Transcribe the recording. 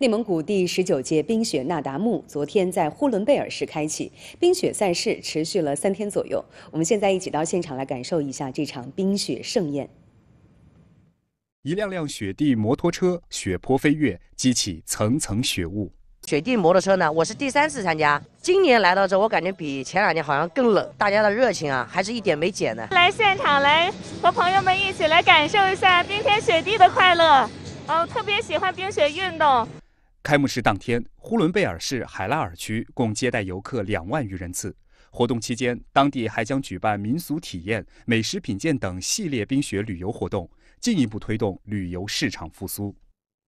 内蒙古第十九届冰雪纳达慕昨天在呼伦贝尔市开启，冰雪赛事持续了三天左右。我们现在一起到现场来感受一下这场冰雪盛宴。一辆辆雪地摩托车雪坡飞跃，激起层层雪雾。雪地摩托车呢，我是第三次参加，今年来到这，我感觉比前两年好像更冷，大家的热情啊，还是一点没减呢。来现场来和朋友们一起来感受一下冰天雪地的快乐。嗯，特别喜欢冰雪运动。开幕式当天，呼伦贝尔市海拉尔区共接待游客两万余人次。活动期间，当地还将举办民俗体验、美食品鉴等系列冰雪旅游活动，进一步推动旅游市场复苏。